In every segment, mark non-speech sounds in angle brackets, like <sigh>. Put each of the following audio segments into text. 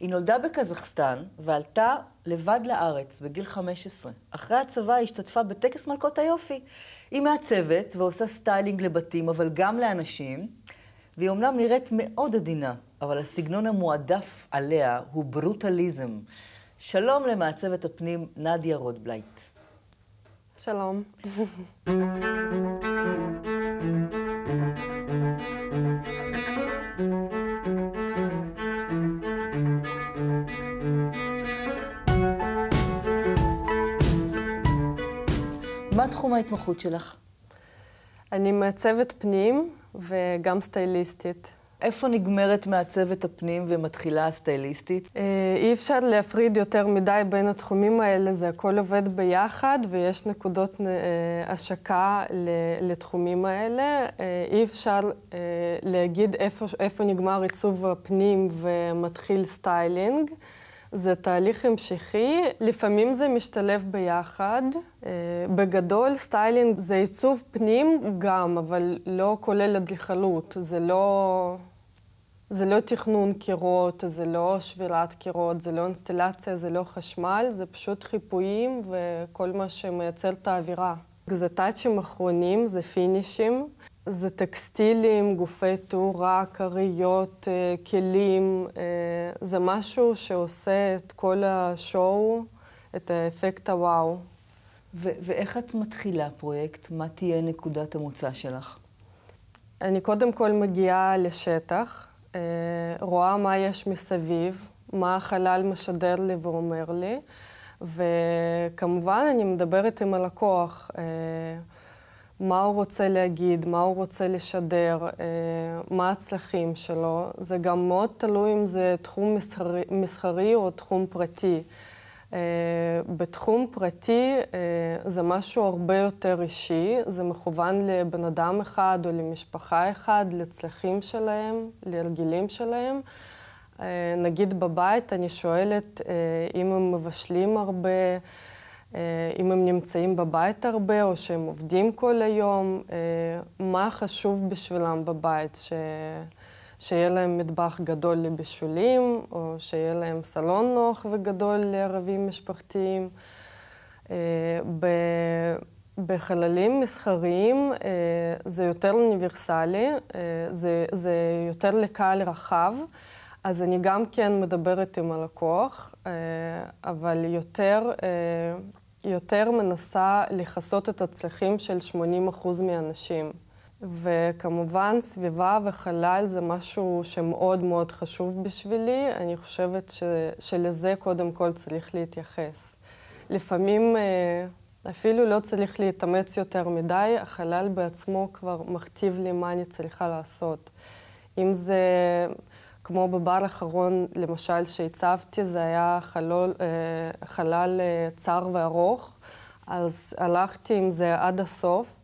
היא נולדה בקזחסטן ועלתה לבד לארץ בגיל 15. אחרי הצבא היא השתתפה בטקס מלכות היופי. היא מעצבת ועושה סטיילינג לבתים, אבל גם לאנשים, והיא אומנם נראית מאוד עדינה, אבל הסגנון המועדף עליה הוא ברוטליזם. שלום למעצבת הפנים נדיה רוטבלייט. שלום. ההתמחות שלך? אני מעצבת פנים וגם סטייליסטית. איפה נגמרת מעצבת הפנים ומתחילה הסטייליסטית? אה, אי אפשר להפריד יותר מדי בין התחומים האלה, זה הכל עובד ביחד ויש נקודות אה, השקה לתחומים האלה. אה, אי אפשר להגיד איפה, איפה נגמר עיצוב הפנים ומתחיל סטיילינג. זה תהליך המשכי, לפעמים זה משתלב ביחד. אה, בגדול, סטיילינג זה עיצוב פנים גם, אבל לא כולל אדריכלות. זה לא... זה לא תכנון קירות, זה לא שבירת קירות, זה לא אינסטלציה, זה לא חשמל, זה פשוט חיפויים וכל מה שמייצר את האווירה. זה טאצ'ים אחרונים, זה פינישים. זה טקסטילים, גופי תאורה, כריות, אה, כלים. אה, זה משהו שעושה את כל השואו, את האפקט הוואו. ו- ואיך את מתחילה פרויקט? מה תהיה נקודת המוצא שלך? אני קודם כל מגיעה לשטח, אה, רואה מה יש מסביב, מה החלל משדר לי ואומר לי, וכמובן אני מדברת עם הלקוח. מה הוא רוצה להגיד, מה הוא רוצה לשדר, אה, מה הצלחים שלו. זה גם מאוד תלוי אם זה תחום מסחרי, מסחרי או תחום פרטי. אה, בתחום פרטי אה, זה משהו הרבה יותר אישי, זה מכוון לבן אדם אחד או למשפחה אחד, לצלחים שלהם, להרגילים שלהם. נגיד בבית אני שואלת אם הם מבשלים הרבה. אה, אם הם נמצאים בבית הרבה או שהם עובדים כל היום, אה, מה חשוב בשבילם בבית, ש... שיהיה להם מטבח גדול לבישולים, או שיהיה להם סלון נוח וגדול לערבים משפחתיים. אה, בחללים מסחריים זה יותר אוניברסלי, זה, זה יותר לקהל רחב. אז אני גם כן מדברת עם הלקוח, אבל יותר יותר מנסה לכסות את הצרכים של 80% מהאנשים. וכמובן, סביבה וחלל זה משהו שמאוד מאוד חשוב בשבילי. אני חושבת ש, שלזה קודם כל צריך להתייחס. לפעמים אה, אפילו לא צריך להתאמץ יותר מדי, החלל בעצמו כבר מכתיב לי מה אני צריכה לעשות. אם זה... כמו בבר האחרון, למשל, שהצבתי, זה היה חלול, אה, חלל אה, צר וארוך, אז הלכתי עם זה עד הסוף.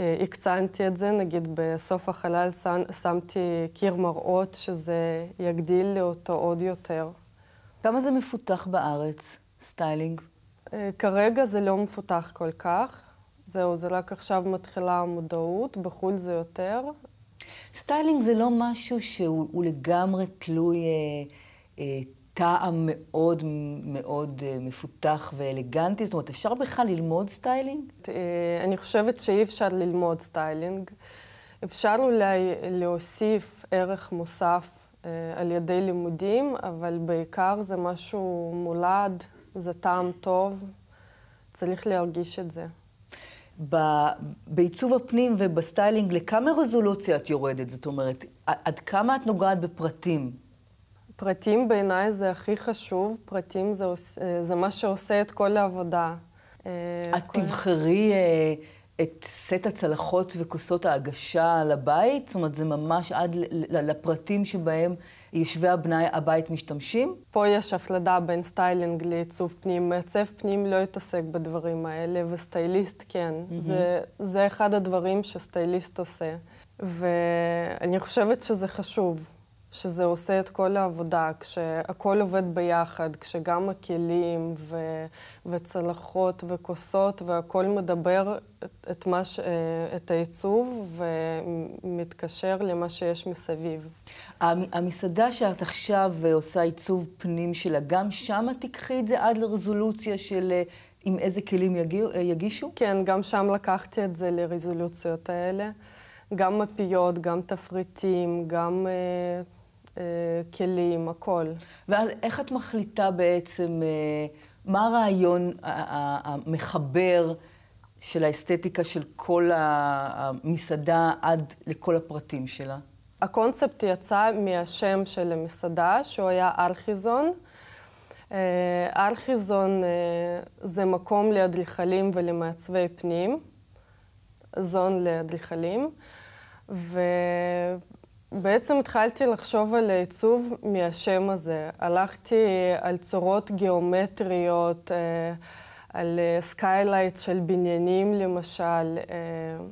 אה, הקצנתי את זה, נגיד בסוף החלל שם, שמתי קיר מראות, שזה יגדיל לי אותו עוד יותר. כמה זה מפותח בארץ, סטיילינג? אה, כרגע זה לא מפותח כל כך. זהו, זה רק עכשיו מתחילה המודעות, בחו"ל זה יותר. סטיילינג זה לא משהו שהוא לגמרי תלוי אה, אה, טעם מאוד מאוד אה, מפותח ואלגנטי, זאת אומרת, אפשר בכלל ללמוד סטיילינג? אה, אני חושבת שאי אפשר ללמוד סטיילינג. אפשר אולי להוסיף ערך מוסף אה, על ידי לימודים, אבל בעיקר זה משהו מולד, זה טעם טוב, צריך להרגיש את זה. ב, בעיצוב הפנים ובסטיילינג, לכמה רזולוציה את יורדת? זאת אומרת, עד כמה את נוגעת בפרטים? פרטים בעיניי זה הכי חשוב, פרטים זה, אה, זה מה שעושה את כל העבודה. אה, את כל... תבחרי... אה, את סט הצלחות וכוסות ההגשה לבית? זאת אומרת, זה ממש עד לפרטים שבהם יושבי הבני הבית משתמשים? פה יש הפלדה בין סטיילינג לעיצוב פנים. מעצב פנים לא התעסק בדברים האלה, וסטייליסט כן. Mm-hmm. זה, זה אחד הדברים שסטייליסט עושה. ואני חושבת שזה חשוב. שזה עושה את כל העבודה, כשהכול עובד ביחד, כשגם הכלים ו, וצלחות וכוסות והכול מדבר את, את, ש, אה, את העיצוב ומתקשר למה שיש מסביב. המסעדה שאת עכשיו אה, עושה עיצוב פנים שלה, גם שמה תיקחי את זה עד לרזולוציה של אה, עם איזה כלים יגיעו, יגישו? כן, גם שם לקחתי את זה לרזולוציות האלה. גם מפיות, גם תפריטים, גם... Uh, אה, כלים, הכל. ואז איך את מחליטה בעצם, אה, מה הרעיון המחבר של האסתטיקה של כל המסעדה עד לכל הפרטים שלה? הקונספט יצא מהשם של המסעדה, שהוא היה ארכיזון. אה, ארכיזון זה מקום לאדריכלים ולמעצבי פנים, זון לאדריכלים, ו... בעצם התחלתי לחשוב על עיצוב מהשם הזה. הלכתי על צורות גיאומטריות, אה, על סקיילייט אה, של בניינים למשל, אה,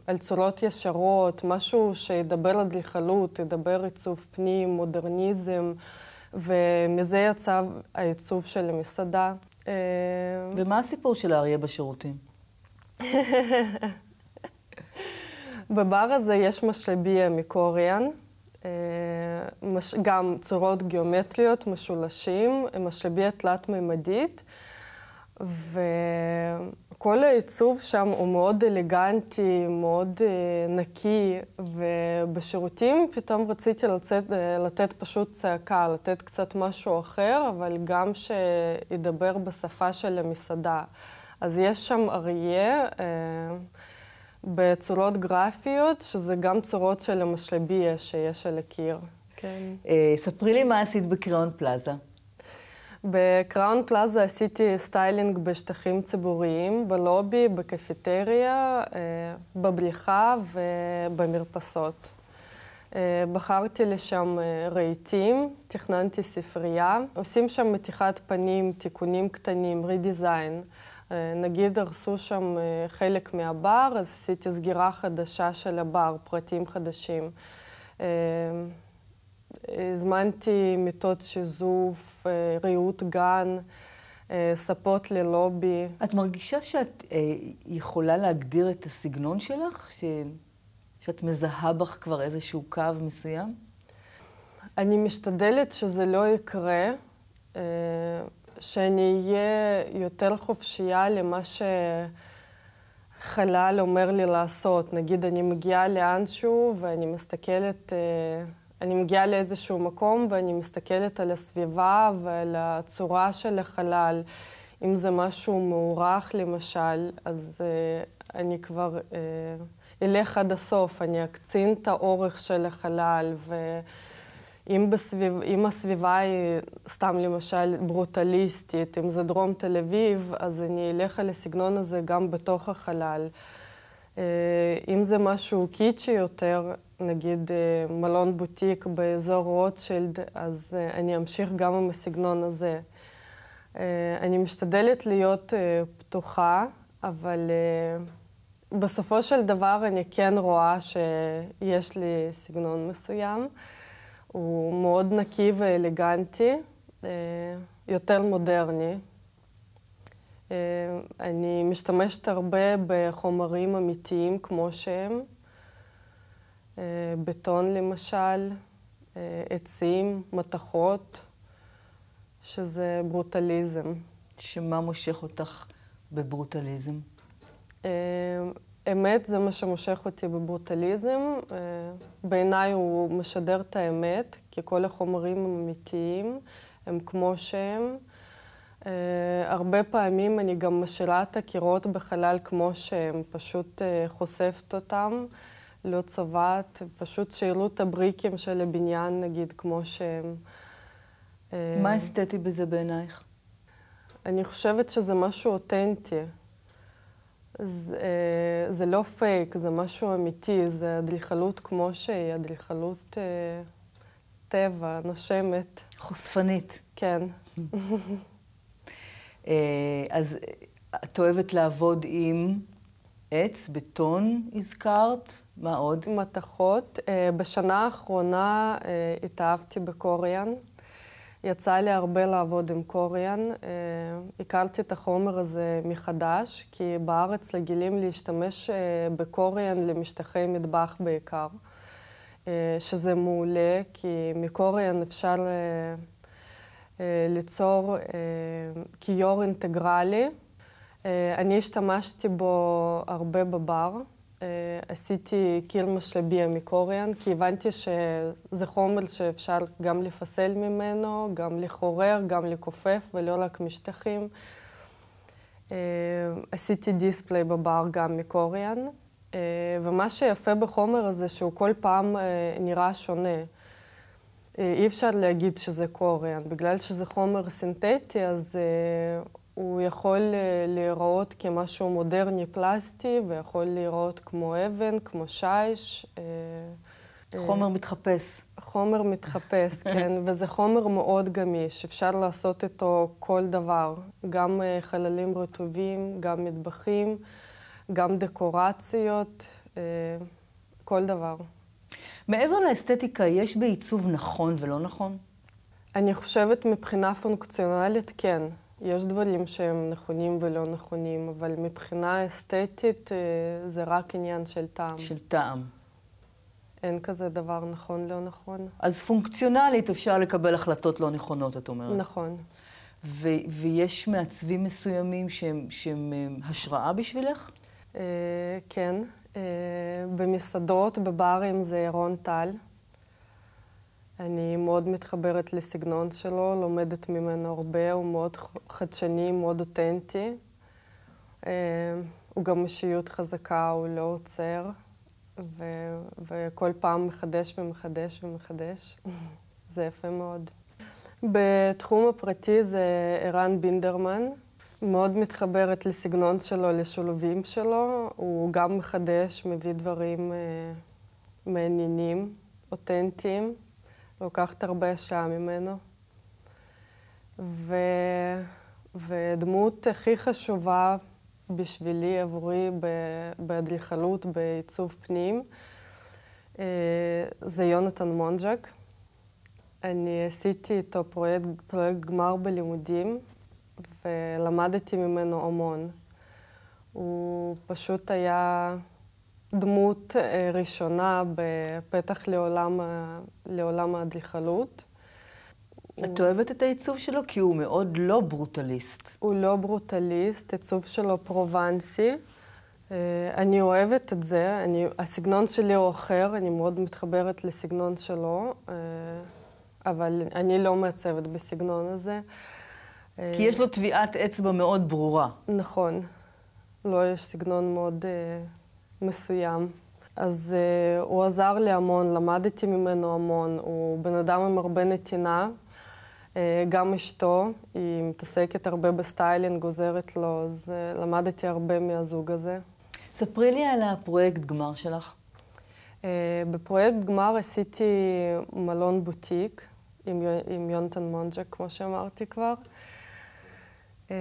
על צורות ישרות, משהו שידבר אדריכלות, ידבר עיצוב פנים, מודרניזם, ומזה יצא העיצוב של המסעדה. ומה הסיפור של האריה בשירותים? <laughs> בבר הזה יש משלביה מקוריאן. אה, מש... גם צורות גיאומטריות, משולשים, משאביה תלת-ממדית, וכל העיצוב שם הוא מאוד אלגנטי, מאוד אה, נקי, ובשירותים פתאום רציתי לצאת, אה, לתת פשוט צעקה, לתת קצת משהו אחר, אבל גם שידבר בשפה של המסעדה. אז יש שם אריה, בצורות גרפיות, שזה גם צורות של המשלביה שיש על הקיר. כן. אה, ספרי לי מה עשית בקריאון פלאזה. בקראון פלאזה עשיתי סטיילינג בשטחים ציבוריים, בלובי, בקפיטריה, אה, בבריחה ובמרפסות. אה, בחרתי לשם רהיטים, תכננתי ספרייה, עושים שם מתיחת פנים, תיקונים קטנים, רידיזיין. אה, נגיד הרסו שם אה, חלק מהבר, אז עשיתי סגירה חדשה של הבר, פרטים חדשים. אה, הזמנתי מיטות שיזוף, ריהוט גן, ספות ללובי. את מרגישה שאת יכולה להגדיר את הסגנון שלך? ש... שאת מזהה בך כבר איזשהו קו מסוים? אני משתדלת שזה לא יקרה. שאני אהיה יותר חופשייה למה שחלל אומר לי לעשות. נגיד, אני מגיעה לאנשהו ואני מסתכלת, אה, אני מגיעה לאיזשהו מקום ואני מסתכלת על הסביבה ועל הצורה של החלל. אם זה משהו מוערך, למשל, אז אה, אני כבר אה, אלך עד הסוף, אני אקצין את האורך של החלל. ו... אם, בסביב, אם הסביבה היא סתם למשל ברוטליסטית, אם זה דרום תל אביב, אז אני אלך על הסגנון הזה גם בתוך החלל. אם זה משהו קיצ'י יותר, נגיד מלון בוטיק באזור רוטשילד, אז אני אמשיך גם עם הסגנון הזה. אני משתדלת להיות פתוחה, אבל בסופו של דבר אני כן רואה שיש לי סגנון מסוים. הוא מאוד נקי ואלגנטי, אה, יותר מודרני. אה, אני משתמשת הרבה בחומרים אמיתיים כמו שהם, אה, בטון למשל, עצים, מתכות, שזה ברוטליזם. שמה מושך אותך בברוטליזם? אמת זה מה שמושך אותי בברוטליזם. אה, בעיניי הוא משדר את האמת, כי כל החומרים הם אמיתיים, הם כמו שהם. אה, הרבה פעמים אני גם משאירה את הקירות בחלל כמו שהם, פשוט אה, חושפת אותם, לא צובעת, פשוט שאילו את הבריקים של הבניין, נגיד, כמו שהם. מה אסתטי בזה בעינייך? אני חושבת שזה משהו אותנטי. זה, אה, זה לא פייק, זה משהו אמיתי, זה אדריכלות כמו שהיא, אדריכלות אה, טבע, נושמת. חושפנית. כן. אה, אז את אוהבת לעבוד עם עץ, בטון הזכרת, מה עוד? מתכות. בשנה האחרונה התאהבתי בקוריאן. יצא לי הרבה לעבוד עם קוריאן. אה, הכרתי את החומר הזה מחדש, כי בארץ רגילים להשתמש אה, בקוריאן למשטחי מטבח בעיקר, אה, שזה מעולה, כי מקוריאן אפשר ליצור כיור אינטגרלי. אני השתמשתי בו הרבה בבר. אה, עשיתי קיר משאבי המקוריאן, כי הבנתי שזה חומר שאפשר גם לפסל ממנו, גם לחורר, גם לכופף, ולא רק משטחים. אה, עשיתי דיספליי בבר גם מקוריאן, אה, ומה שיפה בחומר הזה שהוא כל פעם נראה שונה. אי אפשר להגיד שזה קוריאן, בגלל שזה חומר סינתטי, אז הוא יכול אה, להיראות כמשהו מודרני פלסטי, ויכול להיראות כמו אבן, כמו שיש. אה, אה, חומר מתחפש. חומר מתחפש, <laughs> כן, וזה חומר מאוד גמיש, אפשר לעשות איתו כל דבר, גם חללים רטובים, גם מטבחים, גם דקורציות, כל דבר. מעבר לאסתטיקה, יש בעיצוב נכון ולא נכון? אני חושבת מבחינה פונקציונלית, כן. יש דברים שהם נכונים ולא נכונים, אבל מבחינה אסתטית אה, זה רק עניין של טעם. של טעם. אין כזה דבר נכון, לא נכון. אז פונקציונלית אפשר לקבל החלטות לא נכונות, את אומרת. נכון. ויש מעצבים מסוימים שהם, שהם אה, השראה בשבילך? אה, כן. אה, במסעדות, בברים זה רון טל. אני מאוד מתחברת לסגנון שלו, לומדת ממנו הרבה, הוא מאוד חדשני, מאוד אותנטי. אה, הוא גם אישיות חזקה, הוא לא עוצר, ו- וכל פעם מחדש ומחדש ומחדש. <laughs> זה יפה מאוד. בתחום הפרטי זה ערן בינדרמן. מאוד מתחברת לסגנון שלו, לשולבים שלו. הוא גם מחדש, מביא דברים אה, מעניינים, אותנטיים. לוקחת הרבה שעה ממנו. ו... ודמות הכי חשובה בשבילי, עבורי, באדריכלות, בעיצוב פנים, אה, זה יונתן מונג'ק. אני עשיתי איתו פרויקט, פרויקט גמר בלימודים, ולמדתי ממנו המון. הוא פשוט היה דמות אה, ראשונה בפתח לעולם, לעולם האדריכלות. את אוהבת את העיצוב שלו? כי הוא מאוד לא ברוטליסט. הוא לא ברוטליסט, עיצוב שלו פרובנסי. אה, אני אוהבת את זה, אני, הסגנון שלי הוא אחר, אני מאוד מתחברת לסגנון שלו, אה, אבל אני לא מעצבת בסגנון הזה. כי יש לו טביעת אצבע מאוד ברורה. נכון. לא, יש סגנון מאוד... מסוים. אז uh, הוא עזר לי המון, למדתי ממנו המון, הוא בן אדם עם הרבה נתינה. Uh, גם אשתו, היא מתעסקת הרבה בסטיילינג, עוזרת לו, אז uh, למדתי הרבה מהזוג הזה. ספרי לי על הפרויקט גמר שלך. Uh, בפרויקט גמר עשיתי מלון בוטיק עם, עם יונתן מונג'ק, כמו שאמרתי כבר. Uh, אמ,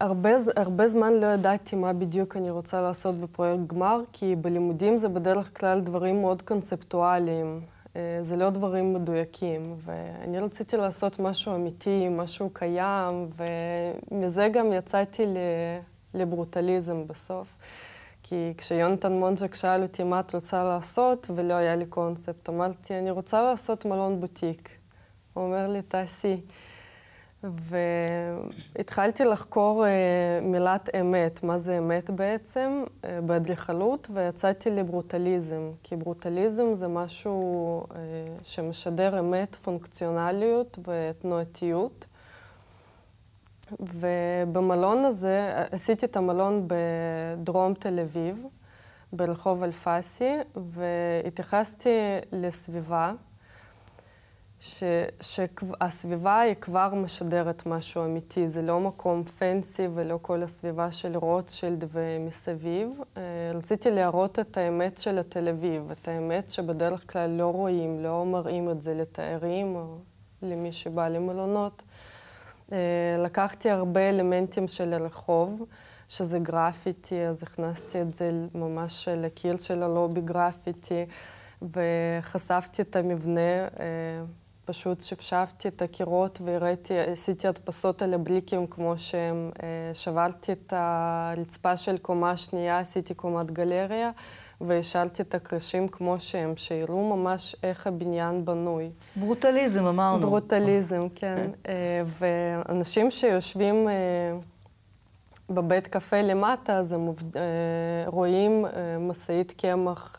הרבה, הרבה זמן לא ידעתי מה בדיוק אני רוצה לעשות בפרויקט גמר, כי בלימודים זה בדרך כלל דברים מאוד קונספטואליים. אה, זה לא דברים מדויקים, ואני רציתי לעשות משהו אמיתי, משהו קיים, ומזה גם יצאתי לברוטליזם בסוף. כי כשיונתן מונג'ק שאל אותי מה את רוצה לעשות, ולא היה לי קונספט, אמרתי, אני רוצה לעשות מלון בוטיק. הוא אומר לי, תעשי. והתחלתי לחקור uh, מילת אמת, מה זה אמת בעצם, uh, באדריכלות, ויצאתי לברוטליזם, כי ברוטליזם זה משהו uh, שמשדר אמת, פונקציונליות ותנועתיות. ובמלון הזה, עשיתי את המלון בדרום תל אביב, ברחוב אלפסי, והתייחסתי לסביבה. ש, שהסביבה היא כבר משדרת משהו אמיתי, זה לא מקום פנסי ולא כל הסביבה של רוטשילד ומסביב. אה, רציתי להראות את האמת של התל אביב, את האמת שבדרך כלל לא רואים, לא מראים את זה לתיירים או למי שבא למלונות. אה, לקחתי הרבה אלמנטים של הרחוב, שזה גרפיטי, אז הכנסתי את זה ממש לקיר של הלובי גרפיטי, וחשפתי את המבנה. אה, פשוט שפשפתי את הקירות והראיתי, עשיתי הדפסות על הבליקים כמו שהם, אה, שברתי את הרצפה של קומה שנייה, עשיתי קומת גלריה והשאלתי את הקרשים כמו שהם, שיראו ממש איך הבניין בנוי. ברוטליזם אמרנו. ברוטליזם, אוקיי. כן. אה, ואנשים שיושבים... אה, בבית קפה למטה, אז הם רואים משאית קמח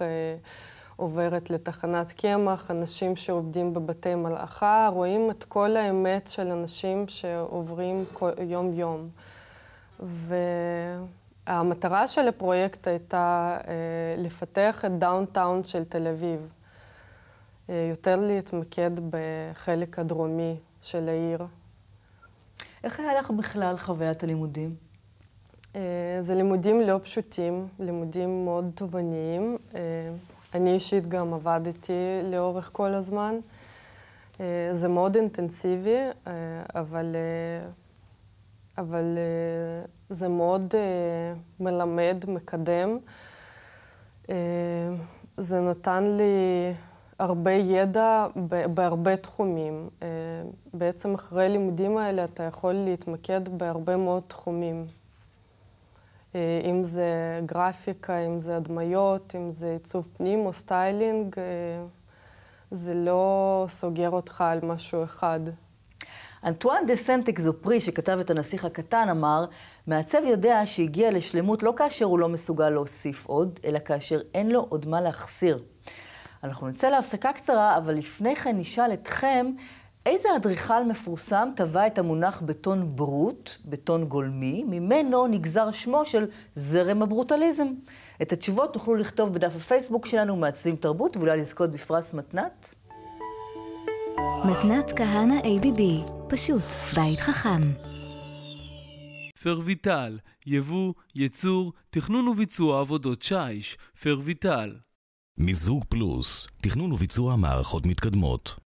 עוברת לתחנת קמח, אנשים שעובדים בבתי מלאכה, רואים את כל האמת של אנשים שעוברים יום-יום. והמטרה של הפרויקט הייתה אה, לפתח את דאונטאון של תל אביב, אה, יותר להתמקד בחלק הדרומי של העיר. איך היה לך בכלל חוויית הלימודים? אה, זה לימודים לא פשוטים, לימודים מאוד תובעניים. אה, אני אישית גם עבדתי לאורך כל הזמן. אה, זה מאוד אינטנסיבי, אה, אבל, אה, אבל זה מאוד מלמד, מקדם. זה נתן לי הרבה ידע בהרבה תחומים. בעצם אחרי הלימודים האלה אתה יכול להתמקד בהרבה מאוד תחומים. אה, אם זה גרפיקה, אם זה הדמיות, אם זה עיצוב פנים או סטיילינג, אה, זה לא סוגר אותך על משהו אחד. אנטואן דה סנט אקזופרי, שכתב את הנסיך הקטן, אמר, מעצב יודע שהגיע לשלמות לא כאשר הוא לא מסוגל להוסיף עוד, אלא כאשר אין לו עוד מה להחסיר. אנחנו נצא להפסקה קצרה, אבל לפני כן נשאל אתכם איזה אדריכל מפורסם טבע את המונח בטון ברוט, בטון גולמי, ממנו נגזר שמו של זרם הברוטליזם? את התשובות תוכלו לכתוב בדף הפייסבוק שלנו, מעצבים תרבות, ואולי לזכות בפרס מתנת. מתנת כהנא ABB, פשוט, בית חכם. פרויטל, יבוא, ייצור, תכנון וביצוע עבודות שיש, פרויטל. מיזוג פלוס, תכנון וביצוע מערכות מתקדמות.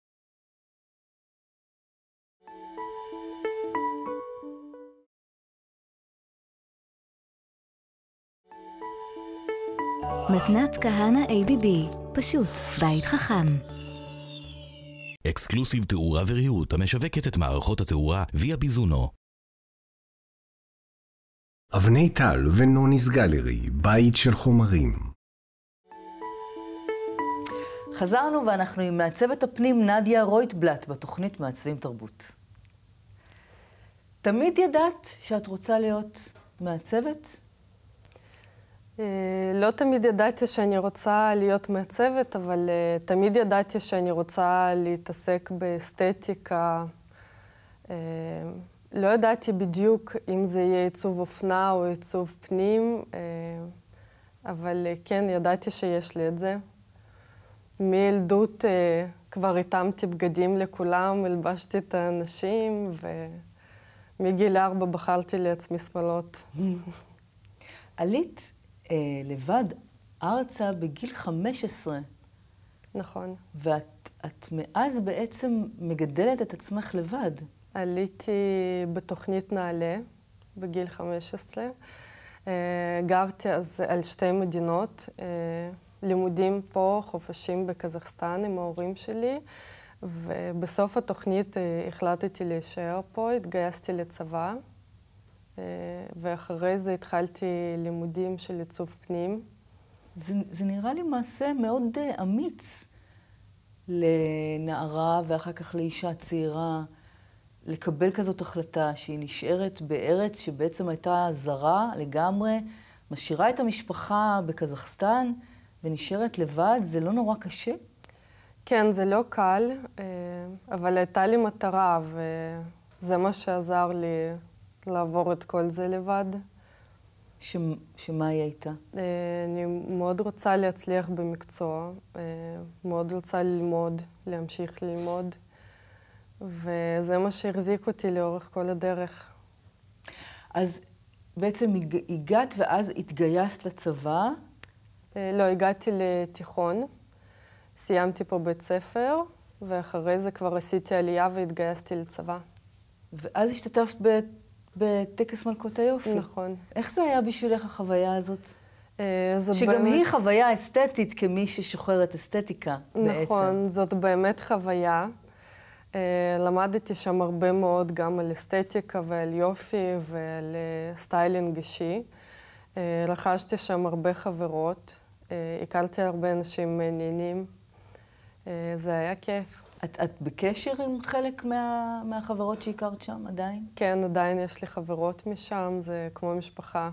מתנת כהנא ABB, פשוט, בית חכם. אקסקלוסיב תאורה וריהוט המשווקת את מערכות התאורה ויה ביזונו. אבני טל ונוניס גלרי, בית של חומרים. חזרנו ואנחנו עם מעצבת הפנים נדיה רויטבלט בתוכנית מעצבים תרבות. תמיד ידעת שאת רוצה להיות מעצבת? אה, לא תמיד ידעתי שאני רוצה להיות מעצבת, אבל אה, תמיד ידעתי שאני רוצה להתעסק באסתטיקה. אה, לא ידעתי בדיוק אם זה יהיה עיצוב אופנה או עיצוב פנים, אבל כן, ידעתי שיש לי את זה. מילדות כבר התאמתי בגדים לכולם, הלבשתי את האנשים, ומגיל ארבע בחרתי לעצמי שמלות. <laughs> עלית אה, לבד ארצה בגיל 15. נכון. ואת מאז בעצם מגדלת את עצמך לבד. עליתי בתוכנית נעל"ה בגיל 15. אה, גרתי אז על שתי מדינות, אה, לימודים פה, חופשים בקזחסטן עם ההורים שלי, ובסוף התוכנית אה, החלטתי להישאר פה, התגייסתי לצבא. אה, ואחרי זה התחלתי לימודים של עיצוב פנים. זה, זה נראה לי מעשה מאוד אה, אמיץ לנערה ואחר כך לאישה צעירה, לקבל כזאת החלטה שהיא נשארת בארץ שבעצם הייתה זרה לגמרי, משאירה את המשפחה בקזחסטן ונשארת לבד, זה לא נורא קשה? כן, זה לא קל, אה, אבל הייתה לי מטרה, וזה מה שעזר לי לעבור את כל זה לבד. ש... שמה היא הייתה? אה, אני מאוד רוצה להצליח במקצוע, אה, מאוד רוצה ללמוד, להמשיך ללמוד, וזה מה שהחזיק אותי לאורך כל הדרך. אז בעצם הגעת ואז התגייסת לצבא? אה, לא, הגעתי לתיכון, סיימתי פה בית ספר, ואחרי זה כבר עשיתי עלייה והתגייסתי לצבא. ואז השתתפת בת... בטקס מלכות היופי. נכון. איך זה היה בשבילך החוויה הזאת? אה, שגם באמת... היא חוויה אסתטית כמי ששוחרת אסתטיקה נכון, בעצם. נכון, זאת באמת חוויה. אה, למדתי שם הרבה מאוד גם על אסתטיקה ועל יופי ועל אה, סטיילינג אישי. רכשתי שם הרבה חברות, הכרתי הרבה אנשים מעניינים. זה היה כיף. את, את בקשר עם חלק מה, מהחברות שהכרת שם עדיין? כן, עדיין יש לי חברות משם, זה כמו משפחה.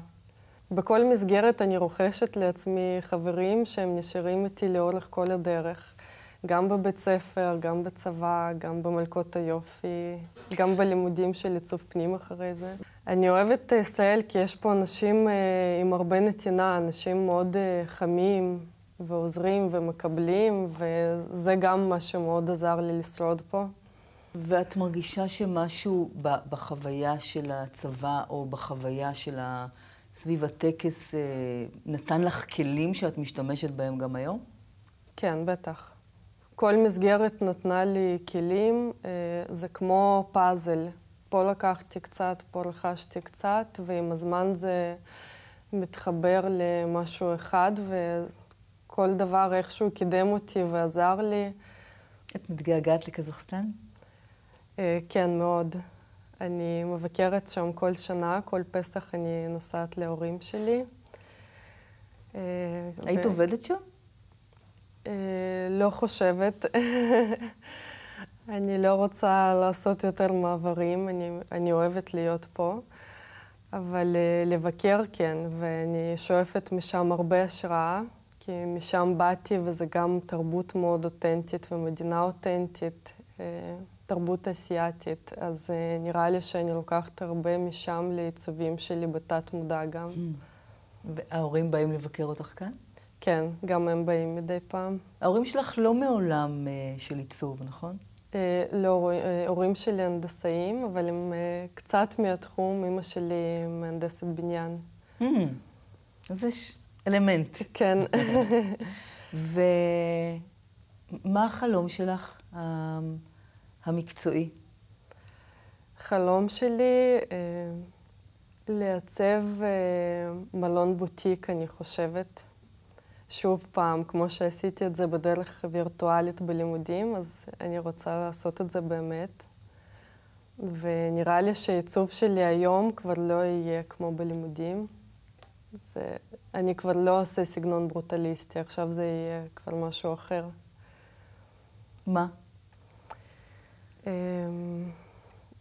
בכל מסגרת אני רוכשת לעצמי חברים שהם נשארים איתי לאורך כל הדרך. גם בבית ספר, גם בצבא, גם במלכות היופי, גם בלימודים של עיצוב פנים אחרי זה. אני אוהבת את אה, ישראל כי יש פה אנשים אה, עם הרבה נתינה, אנשים מאוד אה, חמים, ועוזרים ומקבלים, וזה גם מה שמאוד עזר לי לשרוד פה. ואת מרגישה שמשהו בחוויה של הצבא או בחוויה של ה... סביב הטקס אה, נתן לך כלים שאת משתמשת בהם גם היום? כן, בטח. כל מסגרת נתנה לי כלים, אה, זה כמו פאזל. פה לקחתי קצת, פה רכשתי קצת, ועם הזמן זה מתחבר למשהו אחד, וזה... כל דבר איכשהו קידם אותי ועזר לי. את מתגעגעת לקזחסטן? אה, כן, מאוד. אני מבקרת שם כל שנה, כל פסח אני נוסעת להורים שלי. אה, היית ו... עובדת שם? אה, לא חושבת. <laughs> אני לא רוצה לעשות יותר מעברים, אני, אני אוהבת להיות פה, אבל לבקר כן, ואני שואפת משם הרבה השראה. כי משם באתי וזה גם תרבות מאוד אותנטית ומדינה אותנטית, אה, תרבות אסיאתית. אז אה, נראה לי שאני לוקחת הרבה משם לעיצובים שלי בתת מודע גם. Hmm. ההורים באים לבקר אותך כאן? כן, גם הם באים מדי פעם. ההורים שלך לא מעולם אה, של עיצוב, נכון? אה, לא, ההורים אה, שלי הנדסאים, אבל הם אה, קצת מהתחום. אימא שלי מהנדסת בניין. Mm. אז יש אלמנט. כן. ומה החלום שלך אמ, המקצועי? חלום שלי אה, לייצב אה, מלון בוטיק, אני חושבת. שוב פעם, כמו שעשיתי את זה בדרך וירטואלית בלימודים, אז אני רוצה לעשות את זה באמת. ונראה לי שהעיצוב שלי היום כבר לא יהיה כמו בלימודים. זה, אני כבר לא אעשה סגנון ברוטליסטי, עכשיו זה יהיה כבר משהו אחר. מה? אמ,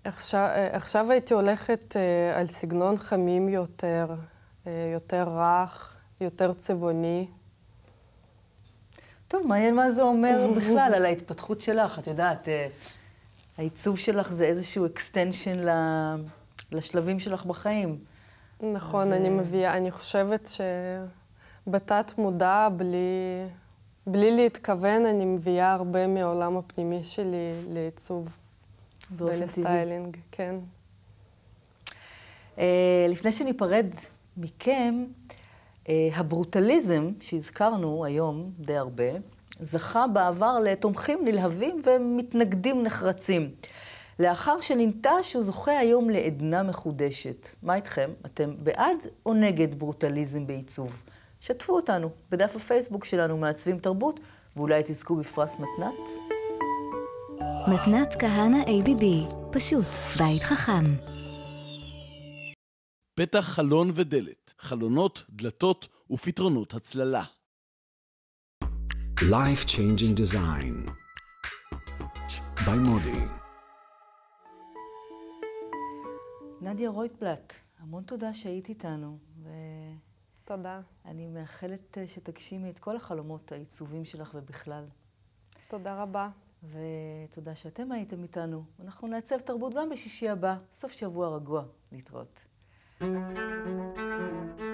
עכשיו, עכשיו הייתי הולכת אה, על סגנון חמים יותר, אה, יותר רך, יותר צבעוני. טוב, מעניין מה זה אומר בכלל על ההתפתחות שלך. את יודעת, אה, העיצוב שלך זה איזשהו אקסטנשן לשלבים שלך בחיים. נכון, אז... אני מביאה, אני חושבת שבתת מודע, בלי, בלי להתכוון, אני מביאה הרבה מהעולם הפנימי שלי לעיצוב. ולסטיילינג, טבע. כן. Uh, לפני שניפרד מכם, uh, הברוטליזם שהזכרנו היום די הרבה, זכה בעבר לתומכים נלהבים ומתנגדים נחרצים. לאחר שננטש, הוא זוכה היום לעדנה מחודשת. מה איתכם? אתם בעד או נגד ברוטליזם בעיצוב? שתפו אותנו בדף הפייסבוק שלנו, מעצבים תרבות, ואולי תזכו בפרס מתנת. מתנת כהנא ABB, פשוט, בית חכם. פתח חלון ודלת, חלונות, דלתות ופתרונות הצללה. Life Changing Design by Modi נדיה רויטבלט, המון תודה שהיית איתנו. ו... תודה. אני מאחלת אה, שתגשימי את כל החלומות העיצובים שלך ובכלל. תודה רבה. ותודה שאתם הייתם איתנו. אנחנו נעצב תרבות גם בשישי הבא, סוף שבוע רגוע. להתראות. thank you